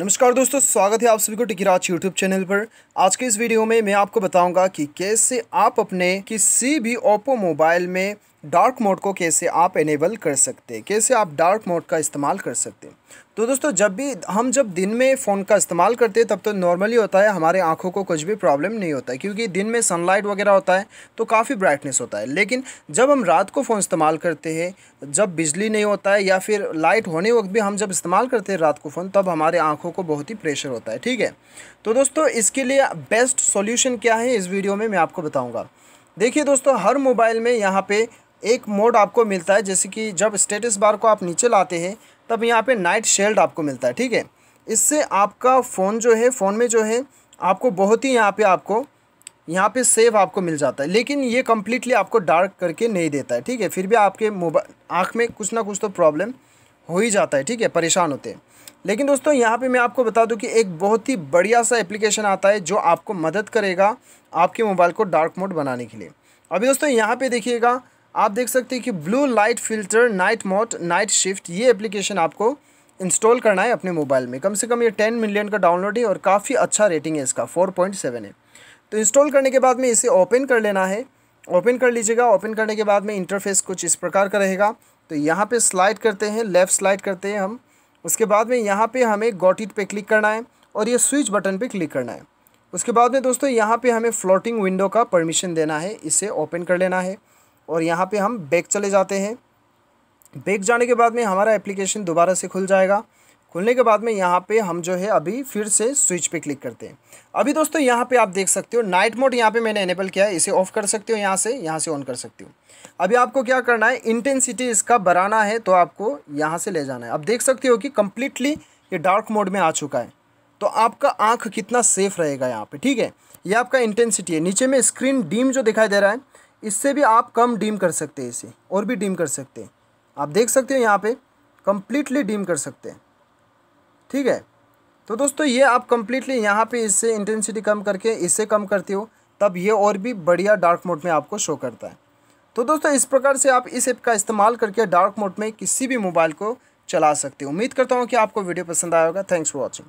नमस्कार दोस्तों स्वागत है आप सभी को टिकीराज यूट्यूब चैनल पर आज के इस वीडियो में मैं आपको बताऊंगा कि कैसे आप अपने किसी भी ओप्पो मोबाइल में डार्क मोड को कैसे आप इनेबल कर सकते हैं कैसे आप डार्क मोड का इस्तेमाल कर सकते हैं तो दोस्तों जब भी हम जब दिन में फ़ोन का इस्तेमाल करते हैं तब तो नॉर्मली होता है हमारे आंखों को कुछ भी प्रॉब्लम नहीं होता है क्योंकि दिन में सनलाइट वगैरह होता है तो काफ़ी ब्राइटनेस होता है लेकिन जब हम रात को फ़ोन इस्तेमाल करते हैं जब बिजली नहीं होता है या फिर लाइट होने वक्त भी हम जब इस्तेमाल करते हैं रात को फ़ोन तब हमारे आँखों को बहुत ही प्रेशर होता है ठीक है तो दोस्तों इसके लिए बेस्ट सोल्यूशन क्या है इस वीडियो में मैं आपको बताऊँगा देखिए दोस्तों हर मोबाइल में यहाँ पे एक मोड आपको मिलता है जैसे कि जब स्टेटस बार को आप नीचे लाते हैं तब यहाँ पे नाइट शेल्ड आपको मिलता है ठीक है इससे आपका फ़ोन जो है फ़ोन में जो है आपको बहुत ही यहाँ पे आपको यहाँ पे सेव आपको मिल जाता है लेकिन ये कम्प्लीटली आपको डार्क करके नहीं देता है ठीक है फिर भी आपके मोबाइल आँख में कुछ ना कुछ तो प्रॉब्लम हो ही जाता है ठीक है परेशान होते हैं लेकिन दोस्तों यहाँ पे मैं आपको बता दूँ कि एक बहुत ही बढ़िया सा एप्लीकेशन आता है जो आपको मदद करेगा आपके मोबाइल को डार्क मोड बनाने के लिए अभी दोस्तों यहाँ पे देखिएगा आप देख सकते हैं कि blue light filter night mode night shift ये एप्लीकेशन आपको इंस्टॉल करना है अपने मोबाइल में कम से कम ये टेन मिलियन का डाउनलोड है और काफ़ी अच्छा रेटिंग है इसका फोर पॉइंट सेवन है तो इंस्टॉल करने के बाद में इसे ओपन कर लेना है ओपन कर लीजिएगा ओपन करने के बाद में इंटरफेस कुछ इस प्रकार का रहेगा तो यहाँ पे स्लाइड करते हैं लेफ़्ट स्लाइड करते हैं हम उसके बाद में यहाँ पे हमें गॉटिट पर पे क्लिक करना है और ये स्विच बटन पे क्लिक करना है उसके बाद में दोस्तों यहाँ पे हमें फ्लोटिंग विंडो का परमिशन देना है इसे ओपन कर लेना है और यहाँ पे हम बैक चले जाते हैं बैक जाने के बाद में हमारा एप्लीकेशन दोबारा से खुल जाएगा खुलने के बाद में यहाँ पे हम जो है अभी फिर से स्विच पे क्लिक करते हैं अभी दोस्तों यहाँ पे आप देख सकते हो नाइट मोड यहाँ पे मैंने एनेबल किया है इसे ऑफ कर सकते हो यहाँ से यहाँ से ऑन कर सकते हो अभी आपको क्या करना है इंटेंसिटी इसका बढ़ाना है तो आपको यहाँ से ले जाना है आप देख सकते हो कि कम्प्लीटली ये डार्क मोड में आ चुका है तो आपका आँख कितना सेफ रहेगा यहाँ पर ठीक है ये आपका इंटेंसिटी है नीचे में स्क्रीन डीम जो दिखाई दे रहा है इससे भी आप कम डीम कर सकते हैं इसे और भी डीम कर सकते हैं आप देख सकते हो यहाँ पे कम्प्लीटली डीम कर सकते हैं ठीक है तो दोस्तों ये आप कम्प्लीटली यहाँ पे इससे इंटेंसिटी कम करके इससे कम करते हो तब ये और भी बढ़िया डार्क मोड में आपको शो करता है तो दोस्तों इस प्रकार से आप इस ऐप का इस्तेमाल करके डार्क मोड में किसी भी मोबाइल को चला सकते हो उम्मीद करता हूँ कि आपको वीडियो पसंद आएगा थैंक्स फॉर वॉचिंग